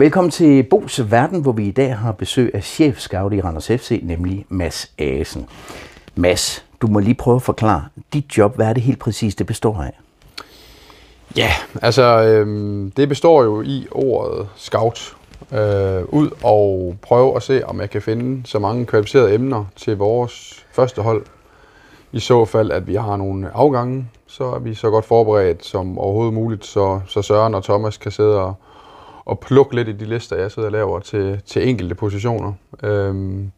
Velkommen til Bos Verden, hvor vi i dag har besøg af chef scout i Randers FC, nemlig Mads Asen. Mads, du må lige prøve at forklare, dit job, hvad er det helt præcis, det består af? Ja, altså øhm, det består jo i ordet scout. Øh, ud og prøve at se, om jeg kan finde så mange kvalificerede emner til vores første hold. I så fald, at vi har nogle afgange, så er vi så godt forberedt som overhovedet muligt, så, så Søren og Thomas kan sidde og, at plukke lidt i de lister, jeg sidder og laver til, til enkelte positioner. Øhm,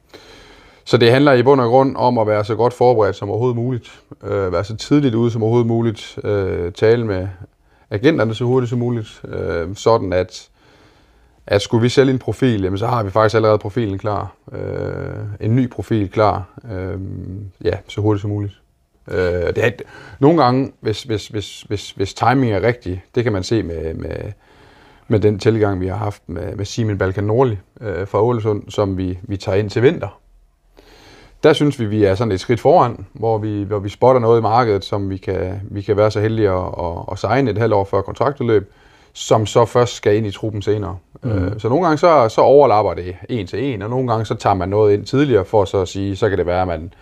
så det handler i bund og grund om at være så godt forberedt som overhovedet muligt, øh, være så tidligt ude som overhovedet muligt, øh, tale med agenterne så hurtigt som muligt, øh, sådan at, at skulle vi sælge en profil, jamen så har vi faktisk allerede profilen klar, øh, en ny profil klar, øh, ja, så hurtigt som muligt. Øh, det er, nogle gange, hvis, hvis, hvis, hvis, hvis timing er rigtig, det kan man se med, med, med den tilgang, vi har haft med, med Simen Balkan Nordli øh, fra Ålesund, som vi, vi tager ind til vinter. Der synes vi, vi er sådan et skridt foran, hvor vi, hvor vi spotter noget i markedet, som vi kan, vi kan være så heldige at, at, at signe et halvt år før kontraktudløb, som så først skal ind i truppen senere. Mm. Øh, så nogle gange så, så overlapper det en til en, og nogle gange så tager man noget ind tidligere for så at sige, så kan det være, at man,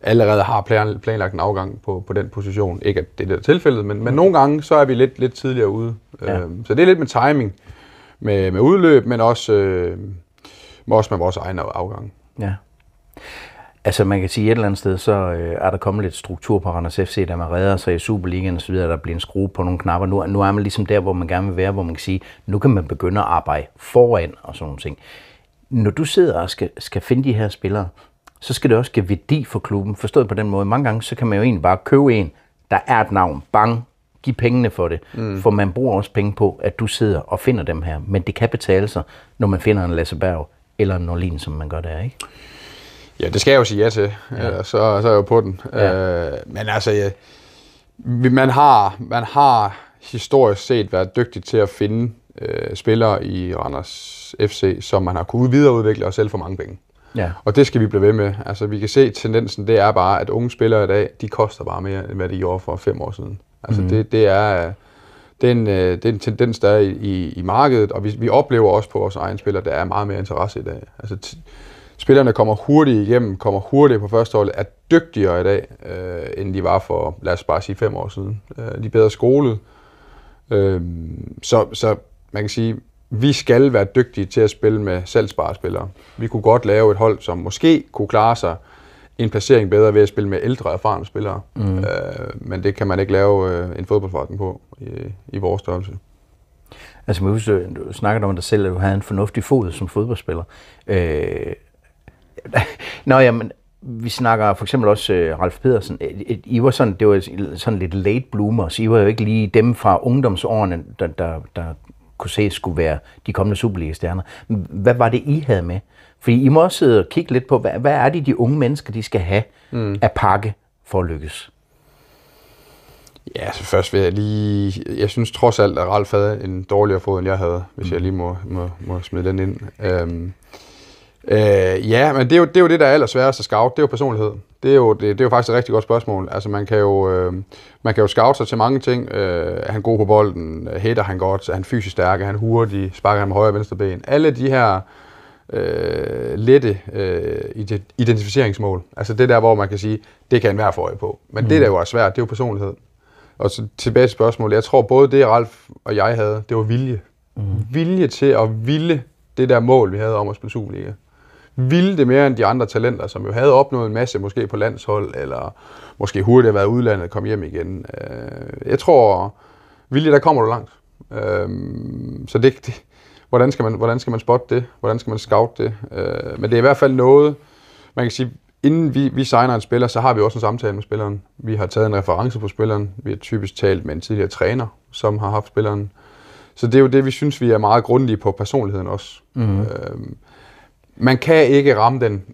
allerede har planlagt en afgang på, på den position. Ikke at det er tilfældet, men, men nogle gange så er vi lidt, lidt tidligere ude. Ja. Øhm, så det er lidt med timing, med, med udløb, men også, øh, også med vores egne afgang. Ja. Altså man kan sige, at et eller andet sted, så øh, er der kommet lidt struktur på Randers FC, der man redder sig i Superligaen osv., der bliver en skrue på nogle knapper. Nu, nu er man ligesom der, hvor man gerne vil være, hvor man kan sige, nu kan man begynde at arbejde foran og sådan nogle ting. Når du sidder og skal, skal finde de her spillere, så skal det også give værdi for klubben. Forstået på den måde. Mange gange, så kan man jo egentlig bare købe en, der er et navn. Bang, give pengene for det. Mm. For man bruger også penge på, at du sidder og finder dem her. Men det kan betale sig, når man finder en Lasse Berg eller en Norlin, som man gør der, ikke? Ja, det skal jeg jo sige ja til. Ja. Øh, så, så er jeg jo på den. Ja. Øh, men altså, ja, man, har, man har historisk set været dygtig til at finde øh, spillere i Randers FC, som man har kunnet videreudvikle og sælge for mange penge. Ja. Og det skal vi blive ved med. Altså, vi kan se tendensen, det er bare, at unge spillere i dag, de koster bare mere, end hvad de gjorde for fem år siden. Altså, mm. det, det er... Det er, en, øh, det er en tendens, der er i, i, i markedet, og vi, vi oplever også på vores egne spillere, der er meget mere interesse i dag. Altså, spillerne kommer hurtigt igennem, kommer hurtigt på hold, er dygtigere i dag, øh, end de var for, lad os bare sige, fem år siden. Øh, de er bedre skolet. Øh, så, så man kan sige, vi skal være dygtige til at spille med salgsbare Vi kunne godt lave et hold, som måske kunne klare sig en placering bedre ved at spille med ældre, erfarne spillere. Mm. Øh, men det kan man ikke lave øh, en fodboldforretning på i, i vores størrelse. Altså, man du snakker om dig selv, at du havde en fornuftig fod som fodboldspiller. Øh, Nå, jamen, vi snakker for eksempel også øh, Ralf Pedersen. Øh, øh, I var sådan, det var sådan lidt late bloomers. I var jo ikke lige dem fra ungdomsårene, der, der, der kunne se skulle være de kommende Superliga-stjerner. Hvad var det, I havde med? For I må også sidde og kigge lidt på, hvad, hvad er det, de unge mennesker, de skal have mm. at pakke for at lykkes? Ja, så altså først vil jeg lige... Jeg synes trods alt, at Ralf havde en dårligere fod, end jeg havde, hvis mm. jeg lige må, må, må smide den ind. Øhm, øh, ja, men det er, jo, det er jo det, der er allersværest at scout. Det er jo personlighed. Det er, jo, det, det er jo faktisk et rigtig godt spørgsmål. Altså, man kan jo, øh, man kan jo scoute sig til mange ting. Øh, er han god på bolden? Hætter han godt? Er han fysisk stærk? Er han hurtig? Sparker han med højre og venstre ben? Alle de her øh, lette øh, identificeringsmål. Altså det der, hvor man kan sige, det kan enhver få øje på. Men mm. det der jo er svært, det er jo personlighed. Og så tilbage til spørgsmålet. Jeg tror både det, Ralf og jeg havde, det var vilje. Mm. Vilje til at ville det der mål, vi havde om at spille Superliga ville det mere end de andre talenter, som jo havde opnået en masse, måske på landshold, eller måske hurtigt været udlandet og kom hjem igen. Øh, jeg tror, vilje, der kommer du langt. Øh, så det, det, hvordan, skal man, hvordan skal man spotte det? Hvordan skal man scout det? Øh, men det er i hvert fald noget, man kan sige, inden vi, vi signer en spiller, så har vi også en samtale med spilleren. Vi har taget en reference på spilleren. Vi har typisk talt med en tidligere træner, som har haft spilleren. Så det er jo det, vi synes, vi er meget grundige på personligheden også. Mm. Øh, man kan ikke ramme den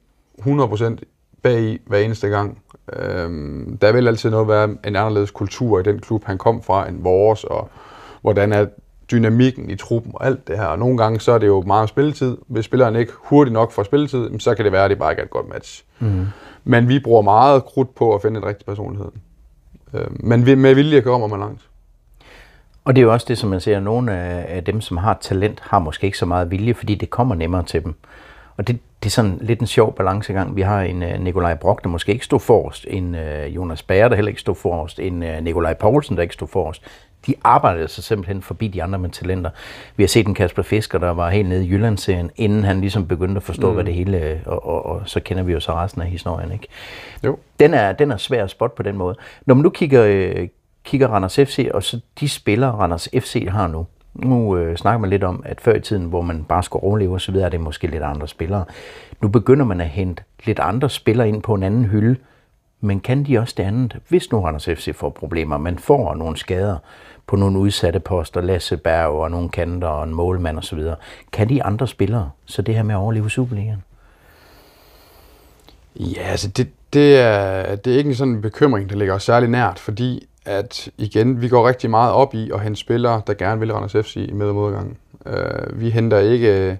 100% i hver eneste gang. Øhm, der vil altid noget være en anderledes kultur i den klub, han kom fra, end vores, og hvordan er dynamikken i truppen og alt det her. Og nogle gange så er det jo meget spilletid. Hvis spilleren ikke hurtigt nok får spilletid, så kan det være, at det bare ikke er et godt match. Mm. Men vi bruger meget krudt på at finde en rigtig personlighed. Øhm, men med vilje kommer man langt. Og det er jo også det, som man ser, at nogle af dem, som har talent, har måske ikke så meget vilje, fordi det kommer nemmere til dem. Og det, det er sådan lidt en sjov balancegang. Vi har en uh, Nikolaj Brock, der måske ikke stod forrest, en uh, Jonas Bager, der heller ikke stod forrest, en uh, Nikolaj Poulsen, der ikke stod forrest. De arbejdede sig simpelthen forbi de andre med talenter. Vi har set en Kasper Fisker, der var helt nede i Jyllandsserien, inden han ligesom begyndte at forstå, mm. hvad det hele, og, og, og så kender vi jo så resten af historien. Ikke? Jo. Den, er, den er svær at spotte på den måde. Når man nu kigger, øh, kigger Randers FC, og så de spillere, Randers FC har nu, nu øh, snakker man lidt om, at før i tiden, hvor man bare skulle overleve osv., er det måske lidt andre spillere. Nu begynder man at hente lidt andre spillere ind på en anden hylde, men kan de også det andet, hvis nu Randers FC får problemer? Man får nogle skader på nogle udsatte poster, Lasse Berg og nogle kanter og en målmand osv. Kan de andre spillere, så det her med at overleve Superligaen? Ja, altså det, det, er, det er ikke sådan en sådan bekymring, der ligger os særlig nært, fordi at igen, vi går rigtig meget op i at hente spillere, der gerne vil Randers FC i med- og modgangen. Øh, vi henter ikke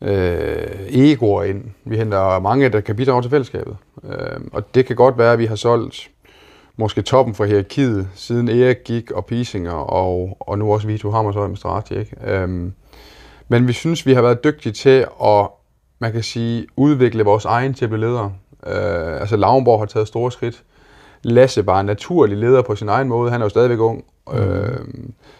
øh, egoer ind. Vi henter mange, der kan bidrage til fællesskabet. Øh, og det kan godt være, at vi har solgt måske toppen for hierarkiet, siden Erik gik og Pisinger, og, og nu også Vito Hammershøj med Strati, ikke? Øhm, men vi synes, vi har været dygtige til at, man kan sige, udvikle vores egen til at blive ledere. Øh, altså Lavnborg har taget store skridt. Lasse bare naturlig leder på sin egen måde. Han er jo stadigvæk ung. Mm. Øh,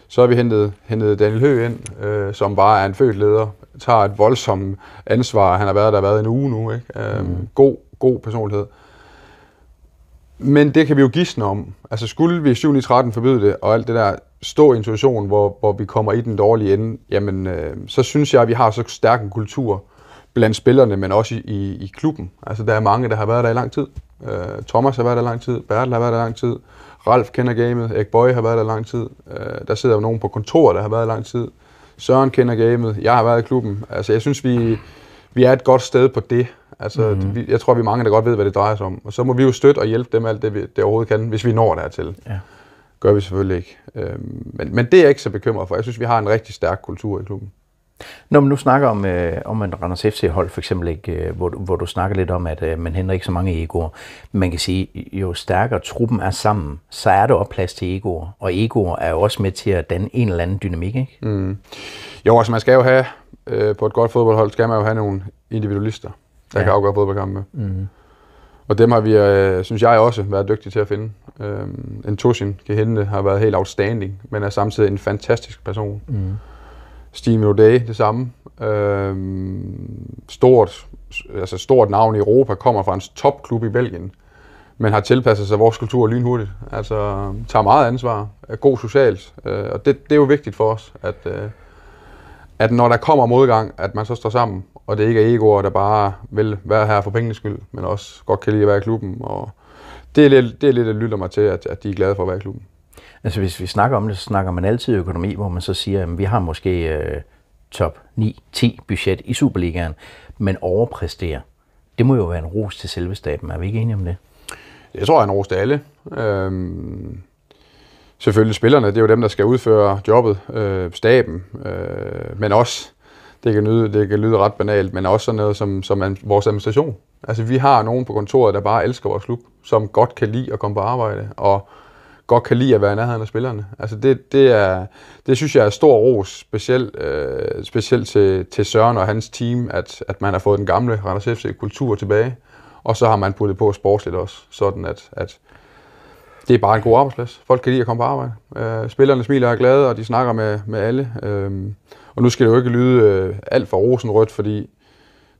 så har vi hentet, hentet Daniel Høgh ind, øh, som bare er en født leder. Tager et voldsomt ansvar. Han har været der været en uge nu. Ikke? Øh, mm. god, god personlighed. Men det kan vi jo gisne om. Altså skulle vi 7 13 forbyde det, og alt det der stå i en situation, hvor, hvor vi kommer i den dårlige ende, jamen øh, så synes jeg, at vi har så stærk en kultur blandt spillerne, men også i, i, i klubben. Altså der er mange, der har været der i lang tid. Øh, Thomas har været der lang tid, Bertel har været der lang tid, Ralf kender gamet, Erik Bøje har været der lang tid, øh, der sidder jo nogen på kontor, der har været der lang tid, Søren kender gamet, jeg har været i klubben. Altså jeg synes, vi, vi er et godt sted på det. Altså, mm-hmm. vi, jeg tror, vi er mange, der godt ved, hvad det drejer sig om. Og så må vi jo støtte og hjælpe dem alt det, vi det overhovedet kan, hvis vi når dertil. Ja. Gør vi selvfølgelig ikke. Øh, men, men det er jeg ikke så bekymret for. Jeg synes, vi har en rigtig stærk kultur i klubben. Når man nu snakker om, øh, om en Randers FC-hold, for eksempel, ikke, øh, hvor, hvor du snakker lidt om, at øh, man henter ikke så mange egoer. Man kan sige, jo stærkere truppen er sammen, så er der også plads til egoer. Og egoer er jo også med til at danne en eller anden dynamik, ikke? Mm. Jo, altså man skal jo have, øh, på et godt fodboldhold, skal man jo have nogle individualister, der ja. kan afgøre fodboldkampe. Mm. Og dem har vi, øh, synes jeg også, været dygtige til at finde. Øh, en Tosin kan hente, har været helt outstanding, men er samtidig en fantastisk person. Mm Steven O'Day, det samme. Øh, stort, altså stort navn i Europa, kommer fra en topklub i Belgien, men har tilpasset sig vores kultur lynhurtigt. Altså tager meget ansvar, er god socialt, øh, og det, det er jo vigtigt for os, at, øh, at når der kommer modgang, at man så står sammen, og det ikke er egoer, der bare vil være her for pengenes skyld, men også godt kan lide at være i klubben. Og det er lidt, det, er lidt, jeg lytter mig til, at, at de er glade for at være i klubben. Altså hvis vi snakker om det, så snakker man altid økonomi, hvor man så siger, at vi har måske øh, top 9-10 budget i Superligaen, men overpræsterer. Det må jo være en ros til selve staben. Er vi ikke enige om det? Jeg tror, en ros til alle. Øhm, selvfølgelig spillerne, det er jo dem, der skal udføre jobbet, øh, staben, øh, men også, det kan, lyde, det kan lyde ret banalt, men også sådan noget som, som vores administration. Altså vi har nogen på kontoret, der bare elsker vores klub, som godt kan lide at komme på arbejde, og godt kan lide at være i nærheden af spillerne. Altså det, det, er, det synes jeg er stor ros, specielt, øh, specielt til, til Søren og hans team, at, at man har fået den gamle Randers FC-kultur tilbage, og så har man puttet på sportsligt også, sådan at, at det er bare en god arbejdsplads. Folk kan lide at komme på arbejde. Øh, spillerne smiler og er glade, og de snakker med, med alle. Øh, og nu skal det jo ikke lyde øh, alt for rosenrødt, fordi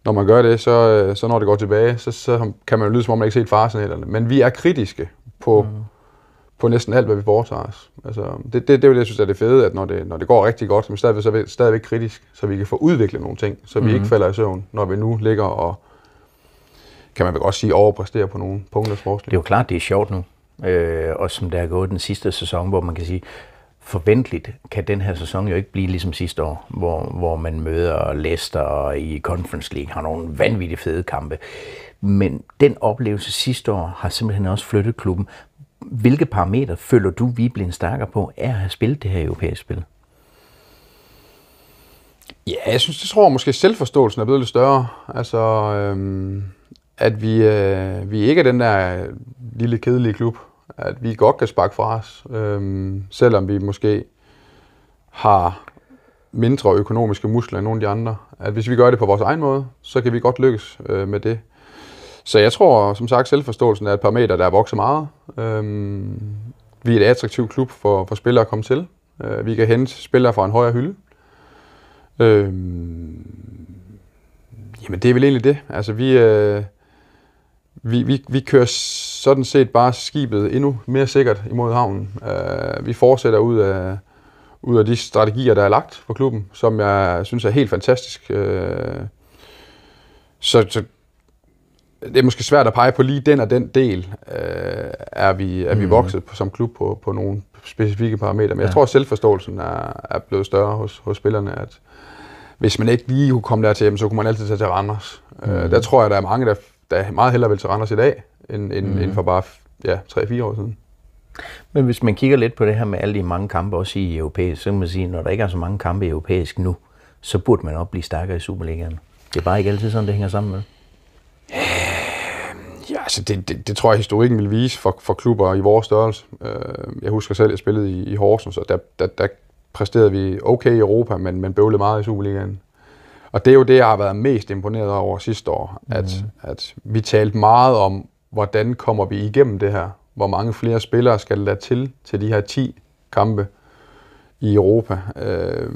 når man gør det, så, øh, så når det går tilbage, så, så kan man jo lyde, som om man ikke har set faresignalerne. Men vi er kritiske på, mm på næsten alt, hvad vi foretager os. Altså, det, det, det er jo det, jeg synes er det fede, at når det, når det går rigtig godt, så er vi stadigvæk, så stadigvæk kritisk, så vi kan få udviklet nogle ting, så vi mm-hmm. ikke falder i søvn, når vi nu ligger og, kan man vel godt sige, overpræsterer på nogle punkter sportsligt. Det er jo klart, det er sjovt nu. Øh, også som der er gået den sidste sæson, hvor man kan sige, forventeligt kan den her sæson jo ikke blive ligesom sidste år, hvor, hvor man møder Leicester i Conference League, har nogle vanvittigt fede kampe. Men den oplevelse sidste år har simpelthen også flyttet klubben hvilke parametre føler du, vi bliver stærkere på er at have spillet det her europæiske spil? Ja, jeg synes, det tror måske, selvforståelsen er blevet lidt større. Altså, øhm, at vi, øh, vi ikke er den der lille, kedelige klub. At vi godt kan sparke fra os, øhm, selvom vi måske har mindre økonomiske muskler end nogle af de andre. At hvis vi gør det på vores egen måde, så kan vi godt lykkes øh, med det. Så jeg tror, som sagt, selvforståelsen er et parameter, der vokser meget. Øhm, vi er et attraktivt klub for, for spillere at komme til. Øh, vi kan hente spillere fra en højere hylde. Øhm, jamen, det er vel egentlig det. Altså, vi, øh, vi, vi, vi kører sådan set bare skibet endnu mere sikkert imod havnen. Øh, vi fortsætter ud af, ud af de strategier, der er lagt for klubben, som jeg synes er helt fantastisk. Øh, så, så det er måske svært at pege på lige den og den del, øh, er vi, er vi mm. vokset på, som klub på, på nogle specifikke parametre. Men ja. jeg tror, at selvforståelsen er, er blevet større hos, hos spillerne, at hvis man ikke lige kunne komme dertil, så kunne man altid tage til Randers. Øh, mm. Øh, der tror jeg, der er mange, der, der meget hellere vil til Randers i dag, end, end, mm. end for bare ja, 3-4 år siden. Men hvis man kigger lidt på det her med alle de mange kampe, også i europæisk, så kan man sige, at når der ikke er så mange kampe i europæisk nu, så burde man også blive stærkere i Superligaen. Det er bare ikke altid sådan, det hænger sammen med. Altså, det, det, det tror jeg, historikken vil vise for, for klubber i vores størrelse. Øh, jeg husker selv, at jeg spillede i, i Horsens, og der, der, der præsterede vi okay i Europa, men, men bøvlede meget i Superligaen. Og det er jo det, jeg har været mest imponeret over sidste år, at, mm. at vi talte meget om, hvordan kommer vi igennem det her? Hvor mange flere spillere skal der til til de her 10 kampe i Europa? Øh,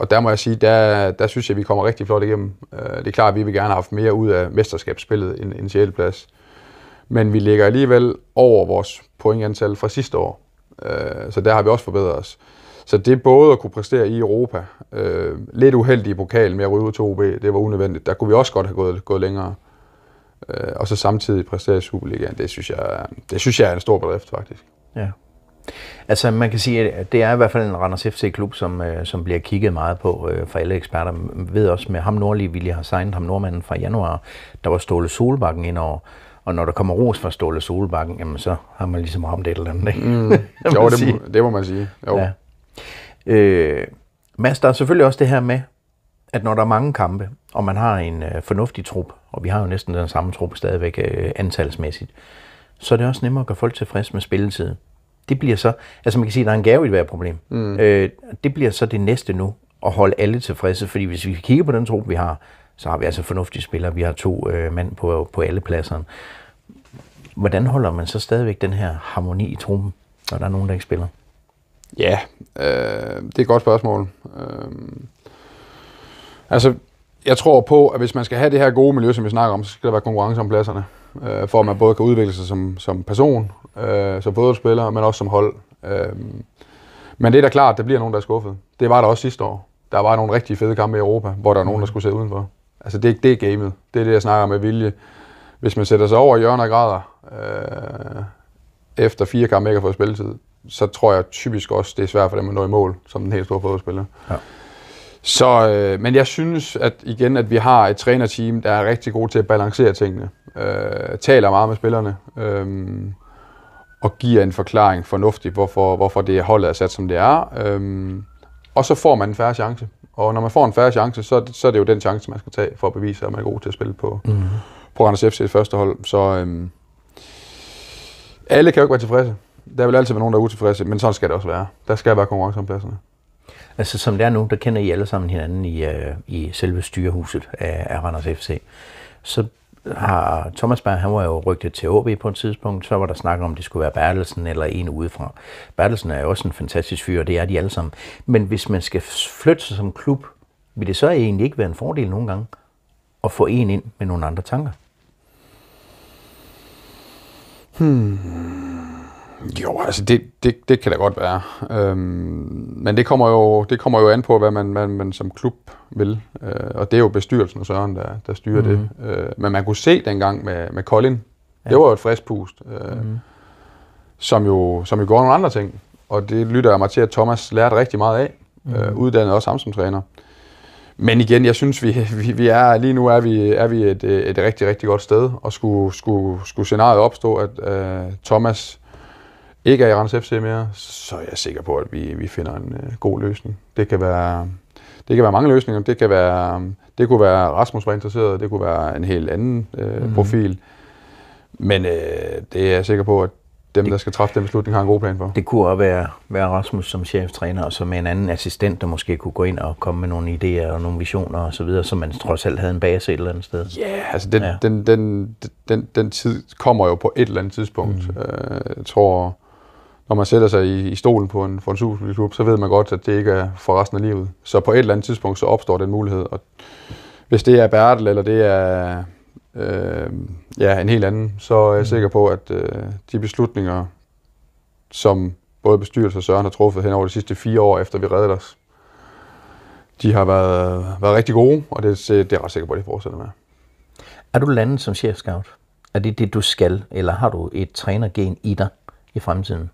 og der må jeg sige, der, der synes jeg, at vi kommer rigtig flot igennem. Øh, det er klart, at vi vil gerne have haft mere ud af mesterskabsspillet end, end 6. plads. Men vi ligger alligevel over vores pointantal fra sidste år. Øh, så der har vi også forbedret os. Så det er både at kunne præstere i Europa. Øh, lidt uheldig i pokalen med at ryge ud til OB, det var unødvendigt. Der kunne vi også godt have gået, gået længere. Øh, og så samtidig præstere i Superligaen, det synes, jeg, det synes jeg er en stor bedrift faktisk. Ja. Altså man kan sige, at det er i hvert fald en Randers FC-klub, som, øh, som bliver kigget meget på øh, for alle eksperter. Man ved også med ham nordlige, lige har signet ham nordmanden fra januar, der var Ståle Solbakken over. Og når der kommer ros fra Ståle Solbakken, jamen så har man ligesom ramt et eller andet, ikke? Mm. jo, det, sige. det må man sige. Jo. Ja. Øh, Mads, der er selvfølgelig også det her med, at når der er mange kampe, og man har en øh, fornuftig trup, og vi har jo næsten den samme trup stadigvæk øh, antalsmæssigt, så er det også nemmere at gøre folk tilfredse med spilletid det bliver så, altså man kan sige, at der er en gave i hver problem. Mm. Øh, det bliver så det næste nu, at holde alle tilfredse, fordi hvis vi kigger på den trup, vi har, så har vi altså fornuftige spillere. Vi har to øh, mænd på, på alle pladserne. Hvordan holder man så stadigvæk den her harmoni i truppen, når der er nogen, der ikke spiller? Ja, øh, det er et godt spørgsmål. Øh, altså, jeg tror på, at hvis man skal have det her gode miljø, som vi snakker om, så skal der være konkurrence om pladserne øh, for at man både kan udvikle sig som, som person, øh, som fodboldspiller, men også som hold. Øh, men det er da klart, at der bliver nogen, der er skuffet. Det var der også sidste år. Der var nogle rigtig fede kampe i Europa, hvor der er nogen, der mm. skulle sidde udenfor. Altså det, det er gamet. Det er det, jeg snakker med vilje. Hvis man sætter sig over hjørner og græder øh, efter fire kampe ikke har fået spilletid, så tror jeg typisk også, det er svært for dem at nå i mål, som den helt store fodboldspiller. Ja. Så, øh, men jeg synes at igen, at vi har et trænerteam, der er rigtig god til at balancere tingene øh, taler meget med spillerne øh, og giver en forklaring fornuftigt, hvorfor, hvorfor det holdet er sat, som det er. Øh, og så får man en færre chance. Og når man får en færre chance, så, så er det jo den chance, man skal tage for at bevise, at man er god til at spille på, mm. på Randers FC's første hold. Så øh, alle kan jo ikke være tilfredse. Der vil altid være nogen, der er utilfredse, men sådan skal det også være. Der skal være konkurrence om pladserne. Altså som det er nu, der kender I alle sammen hinanden i, øh, i selve styrehuset af, af Randers FC. Så har Thomas Berg, han var jo rygtet til AB på et tidspunkt, så var der snak om, at det skulle være Bertelsen eller en udefra. Bertelsen er jo også en fantastisk fyr, og det er de alle sammen. Men hvis man skal flytte sig som klub, vil det så egentlig ikke være en fordel nogle gange at få en ind med nogle andre tanker? Hmm. Jo, altså det, det, det kan da godt være. Øhm, men det kommer, jo, det kommer jo an på, hvad man, man, man som klub vil. Øh, og det er jo bestyrelsen og Søren, der, der styrer mm-hmm. det. Mhm. Øh, men man kunne se dengang med, med Colin, ja. det var jo et frisk pust, øh, mm-hmm. som, jo, som jo gjorde nogle andre ting. Og det lytter jeg mig til, at Thomas lærte rigtig meget af. Mm-hmm. Øh, uddannet også ham som træner. Men igen, jeg synes, vi, vi, vi er, lige nu er vi, er vi et, et rigtig, rigtig godt sted. Og skulle, skulle, skulle scenariet opstå, at øh, Thomas ikke er i Randers FC mere, så er jeg sikker på, at vi, vi finder en øh, god løsning. Det kan, være, det kan være mange løsninger. Det, kan være, øh, det kunne være, Rasmus var interesseret, det kunne være en helt anden øh, mm. profil. Men øh, det er jeg sikker på, at dem, det, der skal træffe den beslutning, har en god plan for. Det kunne også være, være Rasmus som cheftræner, og så med en anden assistent, der måske kunne gå ind og komme med nogle idéer og nogle visioner osv., så, videre, man trods alt havde en base et eller andet sted. Yeah, altså den, ja, altså den, den, den, den, den tid kommer jo på et eller andet tidspunkt. Mm. Jeg tror, og man sætter sig i, i stolen på en, for en superklub, klub så ved man godt, at det ikke er for resten af livet. Så på et eller andet tidspunkt, så opstår den mulighed. Og hvis det er Bertel, eller det er øh, ja, en helt anden, så er jeg mm. sikker på, at øh, de beslutninger, som både bestyrelsen og Søren har truffet hen over de sidste fire år, efter vi reddede os, de har været, været rigtig gode, og det, det er jeg ret sikker på, at de fortsætter med. Er du landet som chef scout? Er det det, du skal, eller har du et trænergen i dig i fremtiden?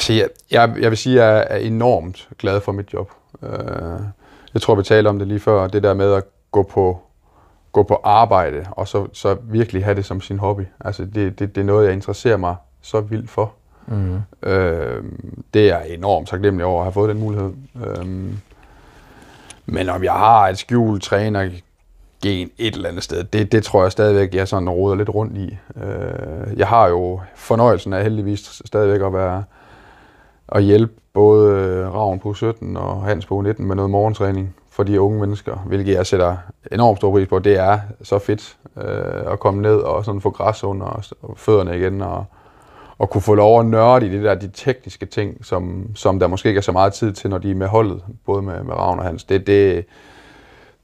Altså, jeg, jeg, jeg vil sige, at jeg er enormt glad for mit job. Øh, jeg tror, vi talte om det lige før, det der med at gå på, gå på arbejde, og så, så virkelig have det som sin hobby. Altså, det, det, det er noget, jeg interesserer mig så vildt for. Mm. Øh, det er jeg enormt taknemmelig over at have fået den mulighed. Øh, men om jeg har et skjult træner gen et eller andet sted, det, det tror jeg stadigvæk, jeg sådan roder lidt rundt i. Øh, jeg har jo fornøjelsen af heldigvis stadigvæk at være at hjælpe både øh, Ravn på 17 og Hans på 19 med noget morgentræning for de unge mennesker, hvilket jeg sætter enormt stor pris på. Det er så fedt øh, at komme ned og sådan få græs under fødderne igen og, og kunne få lov at nørde i det der, de tekniske ting, som, som der måske ikke er så meget tid til, når de er med holdet, både med, med Ravn og Hans. Det, det,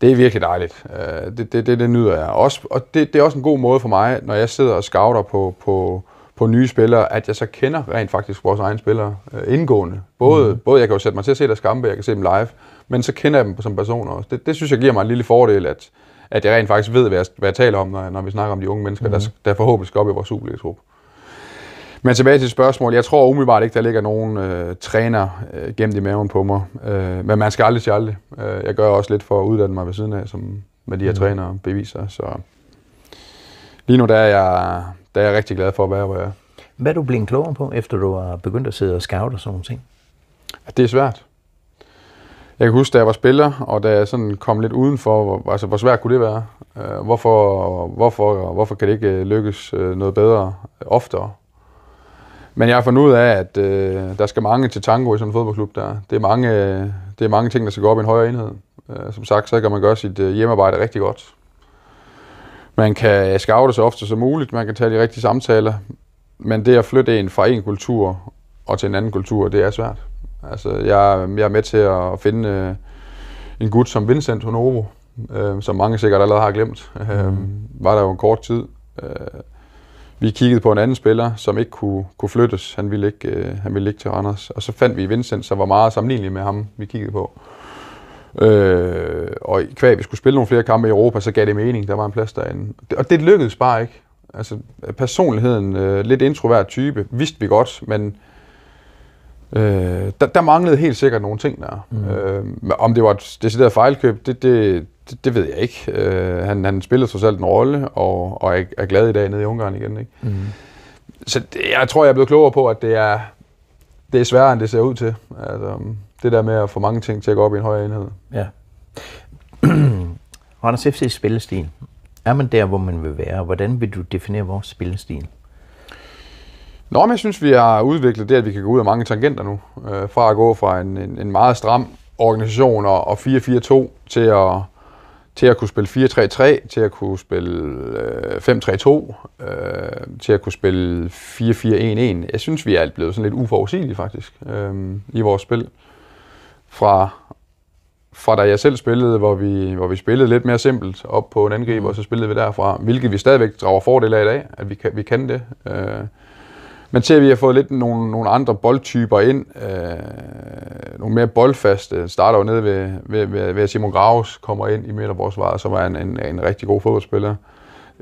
det er virkelig dejligt. Øh, det, det, det, det nyder jeg. Også, og det, det er også en god måde for mig, når jeg sidder og scouter på, på, på nye spillere, at jeg så kender rent faktisk vores egne spillere øh, indgående. Både, mm. både jeg kan jo sætte mig til at se deres kampe, jeg kan se dem live, men så kender jeg dem som personer også. Det, det synes jeg giver mig en lille fordel, at, at jeg rent faktisk ved, hvad jeg, hvad jeg taler om, når, når vi snakker om de unge mennesker, mm. der, der forhåbentlig skal op i vores Superliga-trup. Men tilbage til spørgsmålet. Jeg tror umiddelbart ikke, der ligger nogen øh, træner øh, gemt i maven på mig. Øh, men man skal aldrig sige aldrig. Øh, jeg gør også lidt for at uddanne mig ved siden af, som med de her mm. trænere beviser. Så lige nu der er jeg, der er jeg rigtig glad for at være, hvor jeg er. Hvad er du blevet klogere på, efter du har begyndt at sidde og scout og sådan nogle ting? At det er svært. Jeg kan huske, da jeg var spiller, og da jeg sådan kom lidt udenfor, hvor, altså, hvor svært kunne det være? Øh, hvorfor, hvorfor, hvorfor kan det ikke øh, lykkes øh, noget bedre oftere? Men jeg har fundet ud af, at øh, der skal mange til tango i sådan en fodboldklub der. Det er, mange, det er mange ting, der skal gå op i en højere enhed. Som sagt, så kan man gøre sit hjemmearbejde rigtig godt. Man kan scoute så ofte som muligt, man kan tage de rigtige samtaler, men det at flytte en fra en kultur og til en anden kultur, det er svært. Altså, jeg, jeg er med til at finde øh, en gut som Vincent Honovo, øh, som mange sikkert allerede har glemt. Øh, mm. Var der jo en kort tid. Øh, vi kiggede på en anden spiller, som ikke kunne, kunne flyttes. Han ville ikke, øh, han ville ikke til Randers. Og så fandt vi Vincent, som var meget sammenlignelig med ham, vi kiggede på. Øh, og i kvæg, vi skulle spille nogle flere kampe i Europa, så gav det mening, der var en plads derinde. Og det lykkedes bare ikke. Altså, personligheden, øh, lidt introvert type, vidste vi godt, men øh, der, der manglede helt sikkert nogle ting der. Mm. Øh, om det var et decideret fejlkøb, det, det, det, det ved jeg ikke. Øh, han, han spillede trods alt en rolle, og, og er, er glad i dag nede i Ungarn igen. Ikke? Mm. Så det, jeg tror, jeg er blevet klogere på, at det er det er sværere, end det ser ud til. Altså, um, det der med at få mange ting til at gå op i en højere enhed. Ja. Randers FC's spillestil. Er man der, hvor man vil være? Hvordan vil du definere vores spillestil? Nå, men jeg synes, vi har udviklet det, at vi kan gå ud af mange tangenter nu. Øh, fra at gå fra en, en, en meget stram organisation og, og 4-4-2 til at til at kunne spille 4-3-3, til at kunne spille øh, 5-3-2, øh, til at kunne spille 4-4-1-1. Jeg synes, vi er blevet sådan lidt uforudsigelige faktisk øh, i vores spil. Fra, fra da jeg selv spillede, hvor vi, hvor vi spillede lidt mere simpelt op på en angriber, mm. og så spillede vi derfra, hvilket vi stadigvæk drager fordel af i dag, at vi kan, vi kan det. Øh, men vi har fået lidt nogle, nogle andre boldtyper ind, øh, nogle mere boldfaste. starter jo nede ved, ved, ved, ved at Simon Graves kommer ind i midterforsvaret, som er en, en, en rigtig god fodboldspiller.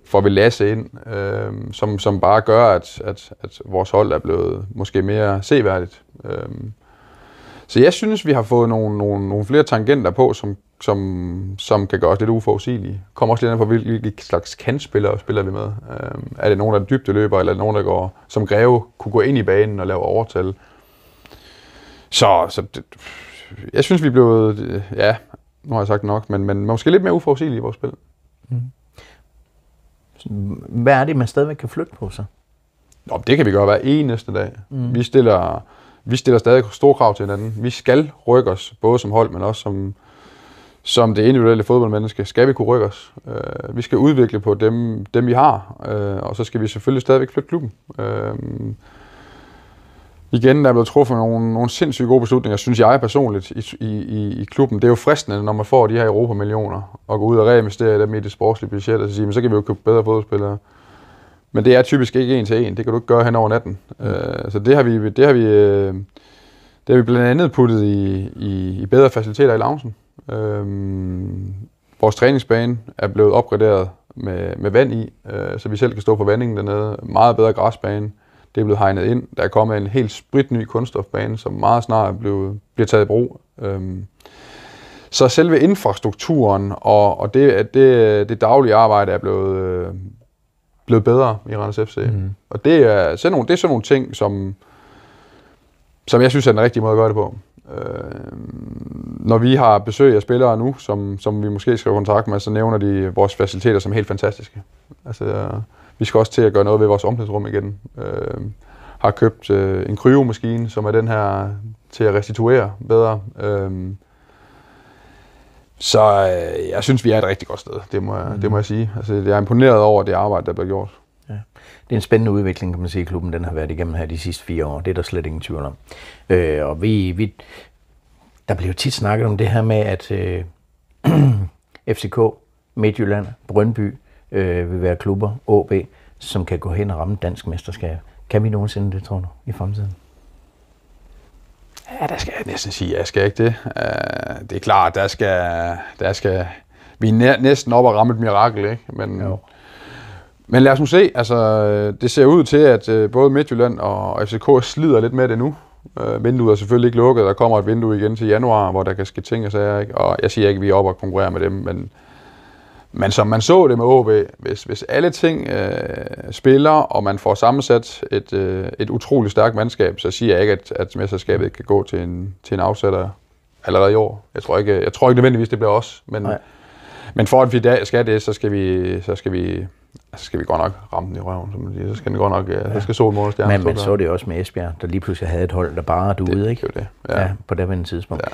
Får vi Lasse ind, øh, som, som bare gør, at, at, at vores hold er blevet måske mere seværdigt. Øh. Så jeg synes, vi har fået nogle, nogle, nogle flere tangenter på, som som, som kan gøre os lidt uforudsigelige. Kommer også lidt an på, hvilke slags kantspillere spiller vi med. Øhm, er det nogen, der er dybde løber, eller er det nogen, der går, som greve kunne gå ind i banen og lave overtal? Så, så det, jeg synes, vi er blevet, ja, nu har jeg sagt nok, men, men måske lidt mere uforudsigelige i vores spil. Mm. Hvad er det, man stadigvæk kan flytte på sig? Nå, det kan vi gøre hver eneste dag. Mm. Vi stiller vi stiller stadig store krav til hinanden. Vi skal rykke os, både som hold, men også som, som det individuelle fodboldmenneske skal vi kunne rykke os. Øh, vi skal udvikle på dem, dem vi har, øh, og så skal vi selvfølgelig stadigvæk flytte klubben. Øh, igen, der er blevet truffet nogle, nogle sindssygt gode beslutninger, synes jeg personligt, i, i, i klubben. Det er jo fristende, når man får de her europamillioner, og går ud og reinvesterer dem i det sportslige budget, og så siger, men så kan vi jo købe bedre fodboldspillere. Men det er typisk ikke en til en. Det kan du ikke gøre hen over natten. Mm. Øh, så det har vi, det har vi, øh, det har vi blandt andet puttet i, i, i bedre faciliteter i loungen. Øhm, vores træningsbane er blevet opgraderet med, med vand i, øh, så vi selv kan stå på vandingen dernede. Meget bedre græsbane. Det er blevet hegnet ind. Der er kommet en helt spritny kunststofbane, som meget snart bliver, bliver taget i brug. Øhm, så selve infrastrukturen og, og det, det, det daglige arbejde er blevet, øh, blevet bedre i Randers FC. Mm. Og det er, sådan nogle, det er sådan nogle ting, som, som jeg synes er den rigtige måde at gøre det på. Øh, når vi har besøg af spillere nu, som, som vi måske skal kontakt med, så nævner de vores faciliteter som helt fantastiske. Altså, øh, vi skal også til at gøre noget ved vores omklædningsrum igen. Øh, har købt øh, en kryomaskine, som er den her til at restituere bedre. Øh, så øh, jeg synes, vi er et rigtig godt sted, det må jeg, mm. det må mm. jeg sige. Altså, jeg er imponeret over det arbejde, der bliver gjort. Ja. Det er en spændende udvikling, kan man sige, klubben den har været igennem her de sidste fire år. Det er der slet ingen tvivl om. Øh, og vi, vi, der blev tit snakket om det her med, at øh, FCK, Midtjylland, Brøndby øh, vil være klubber, AB, som kan gå hen og ramme dansk mesterskab. Kan vi nogensinde det, tror du, i fremtiden? Ja, der skal jeg næsten sige, jeg skal ikke det. Uh, det er klart, der skal, der skal vi er næsten op og ramme et mirakel, ikke? Men, jo. Men lad os nu se. Altså, øh, det ser ud til, at øh, både Midtjylland og FCK slider lidt med det nu. Øh, vinduet er selvfølgelig ikke lukket. Der kommer et vindue igen til januar, hvor der kan ske ting og sager. Ikke? Og jeg siger ikke, at vi er oppe og konkurrerer med dem, men, men som man så det med OB, hvis, hvis alle ting øh, spiller, og man får sammensat et, øh, et utroligt stærkt mandskab, så siger jeg ikke, at, at mesterskabet kan gå til en, til en afsætter allerede i år. Jeg tror ikke, jeg tror ikke nødvendigvis, det bliver os. Men, Nej. men for at vi skal det, så skal vi, så skal vi så skal vi godt nok ramme den i røven, så, man siger. så skal den godt nok, øh, ja. så skal sol, måne stjerne. Men man så det også med Esbjerg, der lige pludselig havde et hold, der bare du ude, ikke? Det det, ja. ja på det tidspunkt. Ja.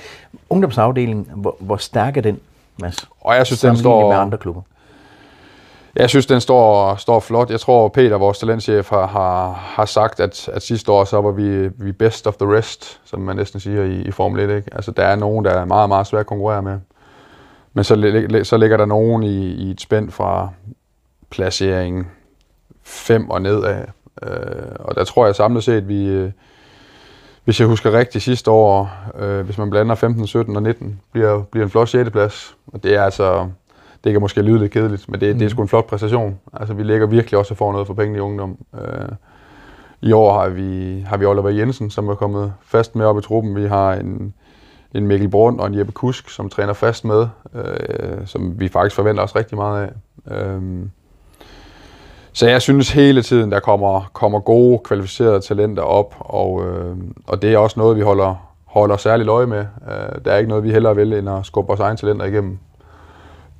Ungdomsafdelingen, hvor, hvor stærk er den, Mads? Og jeg synes, den står... med andre klubber. Jeg synes, den står, står flot. Jeg tror, Peter, vores talentchef, har, har, har sagt, at, at sidste år så var vi, vi best of the rest, som man næsten siger i, i Formel 1. Ikke? Altså, der er nogen, der er meget, meget svært at konkurrere med. Men så, så ligger der nogen i, i et spænd fra placering 5 og nedad. Øh, og der tror jeg samlet set, vi, øh, hvis jeg husker rigtigt sidste år, øh, hvis man blander 15, 17 og 19, bliver, bliver en flot 6. plads. Og det er altså, det kan måske lyde lidt kedeligt, men det, mm. det er mm. sgu en flot præstation. Altså, vi ligger virkelig også og får noget for pengene i ungdom. Øh, I år har vi, har vi Oliver Jensen, som er kommet fast med op i truppen. Vi har en, en Mikkel Brund og en Jeppe Kusk, som træner fast med, øh, som vi faktisk forventer os rigtig meget af. Øh, så jeg synes hele tiden, der kommer, kommer gode, kvalificerede talenter op, og, øh, og det er også noget, vi holder, holder særlig øje med. Øh, der er ikke noget, vi hellere vil, end at skubbe vores egne talenter igennem.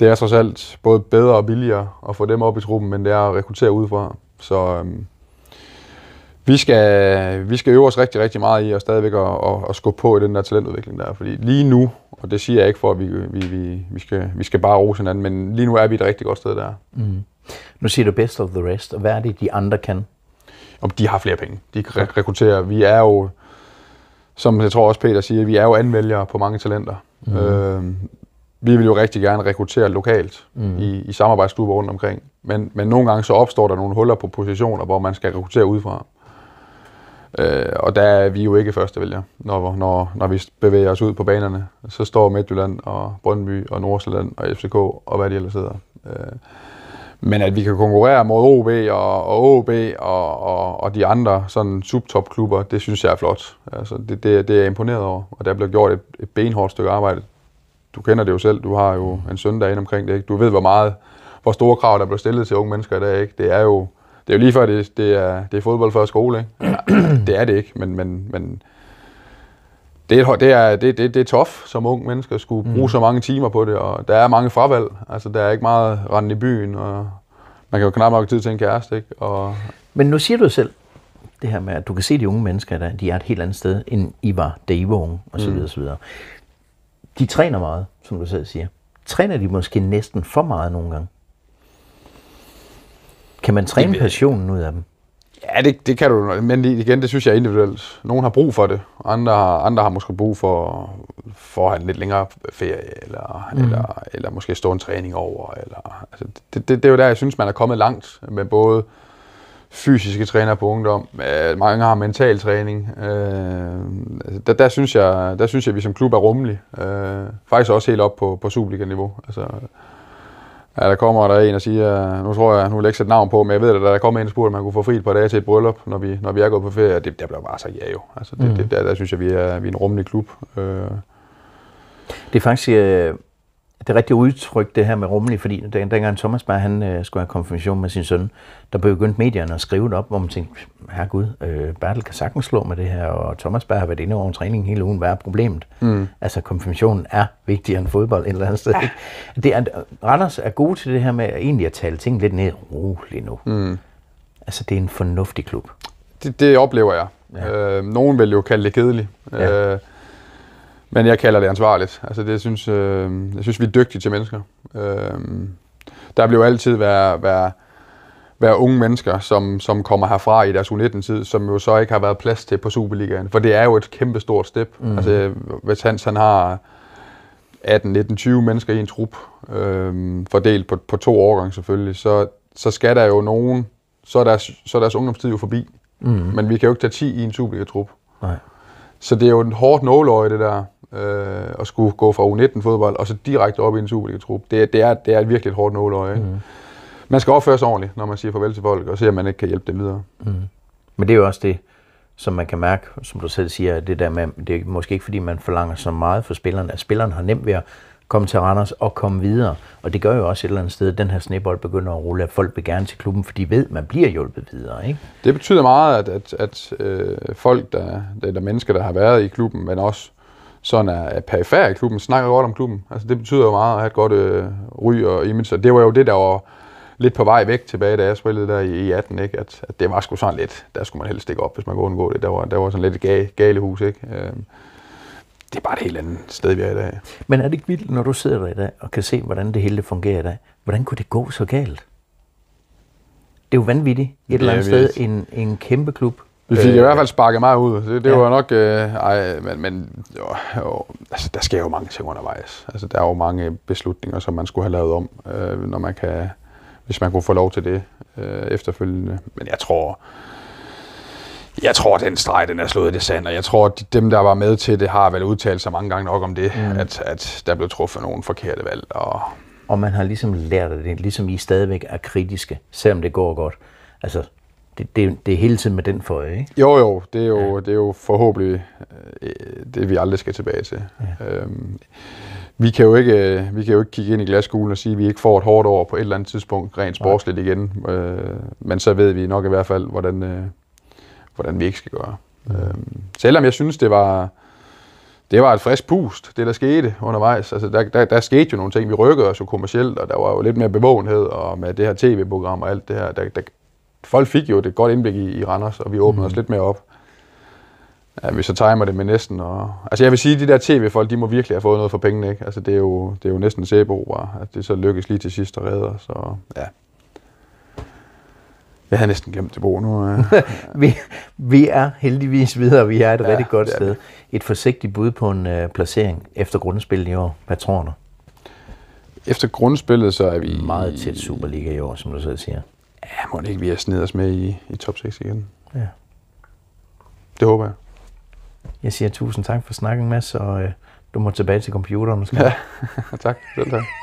Det er trods alt både bedre og billigere at få dem op i truppen, men det er at rekruttere udefra. Så øh, vi, skal, vi skal øve os rigtig, rigtig meget i og stadigvæk at, at, at skubbe på i den der talentudvikling der. Fordi lige nu, og det siger jeg ikke for, at vi, vi, vi, vi, skal, vi skal bare rose hinanden, men lige nu er vi et rigtig godt sted der. Mm. Nu siger du best of the rest, og hvad er det, de andre kan? Om de har flere penge. De kan re- rekruttere. Vi er jo, som jeg tror også Peter siger, vi er jo anvælgere på mange talenter. Mm. Øh, vi vil jo rigtig gerne rekruttere lokalt mm. i, i samarbejdsklubber rundt omkring. Men, men nogle gange så opstår der nogle huller på positioner, hvor man skal rekruttere udefra. Øh, og der er vi jo ikke vælger, når, når, når vi bevæger os ud på banerne. Så står Midtjylland og Brøndby og Nordsjælland og FCK og hvad de ellers sidder. Øh, men at vi kan konkurrere mod OB og, og OB og, og, og de andre sådan subtopklubber, det synes jeg er flot. Altså, det, det, det er jeg imponeret over, og der bliver gjort et, et benhårdt stykke arbejde. Du kender det jo selv, du har jo en søndag ind omkring det. Ikke? Du ved, hvor meget, hvor store krav, der bliver stillet til unge mennesker i dag. Ikke? Det er jo det er jo lige før, det, det, er, det er fodbold før skole. Ikke? det er det ikke, men, men, men det er, det er, det, det, det er tof som ung menneske at skulle bruge mm. så mange timer på det, og der er mange fravalg. Altså, der er ikke meget rende i byen, og man kan jo knap nok tid til en kæreste, ikke? Og... Men nu siger du selv, det her med, at du kan se de unge mennesker, der, de er et helt andet sted, end I var, da I var unge, og så mm. videre, mm. så videre. De træner meget, som du selv siger. Træner de måske næsten for meget nogle gange? Kan man træne passionen ud af dem? Ja, det, det kan du, men igen, det synes jeg er individuelt. Nogle har brug for det, andre, andre har måske brug for, for at have en lidt længere ferie, eller, mm. eller, eller måske stå en træning over. Eller, altså, det, det, det er jo der, jeg synes, man er kommet langt med både fysiske træner på ungdom, øh, mange har mental træning. Øh, altså, der, der, synes jeg, der synes jeg, at vi som klub er rummelig. Øh, faktisk også helt op på, på Superliga-niveau. Altså, Ja, der kommer der en og siger, nu tror jeg, nu vil jeg ikke sætte navn på, men jeg ved, at der kommer en og spurgte, om man kunne få fri et par dage til et bryllup, når vi, når vi er gået på ferie. Det, der bliver bare så ja jo. Altså, det, mm. det, der, der, synes jeg, vi er, vi er en rummelig klub. Øh. Det er faktisk, øh det rigtige udtryk, det her med rummelig, fordi dengang Thomas bare, han øh, skulle have konfirmation med sin søn, der begyndte medierne at skrive det op, hvor man tænkte, herregud, øh, Bertel kan sagtens slå med det her, og Thomas bare har været inde over en træning hele ugen, hvad er problemet? Mm. Altså konfirmationen er vigtigere end fodbold et eller andet sted. Ja. Det er, Randers er gode til det her med egentlig at tale ting lidt ned roligt nu. Mm. Altså det er en fornuftig klub. Det, det oplever jeg. Ja. Øh, nogen vil jo kalde det kedeligt. Ja. Øh, men jeg kalder det ansvarligt. Altså det, jeg, synes, øh, jeg synes, vi er dygtige til mennesker. Øh, der bliver jo altid være, være, være unge mennesker, som, som kommer herfra i deres U19-tid, som jo så ikke har været plads til på Superligaen. For det er jo et kæmpe stort step. Mm. Altså, hvis Hans han har 18, 19, 20 mennesker i en trup, øh, fordelt på, på to årgange selvfølgelig, så, så skal der jo nogen, så er deres, så er deres ungdomstid jo forbi. Mm. Men vi kan jo ikke tage 10 i en Superliga-trup. Nej. Så det er jo en hårdt nåløje, det der øh, og skulle gå fra U19-fodbold og så direkte op i en Superliga-trup, det, det, er, det er virkelig et hårdt nåløje. Mm. Man skal opføre sig ordentligt, når man siger farvel til folk, og se, at man ikke kan hjælpe dem videre. Mm. Men det er jo også det, som man kan mærke, som du selv siger, det der med, det er måske ikke fordi, man forlanger så meget for spillerne, at spilleren har nemt ved at komme til Randers og komme videre. Og det gør jo også et eller andet sted, at den her snebold begynder at rulle, at folk vil gerne til klubben, fordi de ved, at man bliver hjulpet videre. Ikke? Det betyder meget, at, at, at øh, folk, der, der, der mennesker, der har været i klubben, men også sådan er, er perifær i klubben, snakker godt om klubben. Altså, det betyder jo meget at have et godt øh, ry og image, og det var jo det, der var lidt på vej væk tilbage, da jeg spillede der i, i 18, ikke? At, at det var sgu sådan lidt, der skulle man helst stikke op, hvis man kunne undgå det. Der var, der var sådan lidt et gale, gale hus, ikke? Øh, det er bare et helt andet sted, vi er i dag. Men er det ikke vildt, når du sidder der i dag og kan se, hvordan det hele fungerer i dag? Hvordan kunne det gå så galt? Det er jo vanvittigt. Et ja, eller andet sted, en, en kæmpe klub, vi fik øh, i hvert fald sparket meget ud. Det, det ja. var nok... Øh, ej, men men jo, jo, altså, der sker jo mange ting undervejs. Altså, der er jo mange beslutninger, som man skulle have lavet om, øh, når man kan, hvis man kunne få lov til det øh, efterfølgende. Men jeg tror... Jeg tror, at den streg, den er slået i det sand, og jeg tror, at dem, der var med til det, har vel udtalt sig mange gange nok om det, mm. at, at der blev truffet nogle forkerte valg. Og, og man har ligesom lært det, ligesom I stadigvæk er kritiske, selvom det går godt. Altså, det, det, det er hele tiden med den for ikke? Jo, jo. Det er jo, ja. det er jo forhåbentlig øh, det, vi aldrig skal tilbage til. Ja. Øhm, vi kan, jo ikke, øh, vi kan jo ikke kigge ind i glaskuglen og sige, at vi ikke får et hårdt år på et eller andet tidspunkt rent sportsligt igen. Øh, men så ved vi nok i hvert fald, hvordan, øh, hvordan vi ikke skal gøre. Mm. Øhm, selvom jeg synes, det var, det var et frisk pust, det der skete undervejs. Altså, der, der, der skete jo nogle ting. Vi rykkede os jo kommercielt, og der var jo lidt mere bevågenhed, og med det her tv-program og alt det her, der, der, folk fik jo et godt indblik i, i Randers, og vi åbnede mm. os lidt mere op. Ja, vi så timer det med næsten. Og, altså jeg vil sige, at de der tv-folk, de må virkelig have fået noget for pengene. Ikke? Altså det er jo, det er jo næsten sæbeopera, at det så lykkes lige til sidst at redde os. Og, ja. Jeg havde næsten glemt det, Bo. Nu, Ja. Øh. vi, vi er heldigvis videre. Vi er et ja, rigtig godt sted. Det. Et forsigtigt bud på en øh, placering efter grundspillet i år. Hvad tror du? Efter grundspillet, så er vi... Meget tæt Superliga i år, som du selv siger. Ja, må det ikke, vi har snedet os med i, i top 6 igen. Ja. Det håber jeg. Jeg siger tusind tak for snakken, Mads, og øh, du må tilbage til computeren måske. Ja, tak. Selv tak.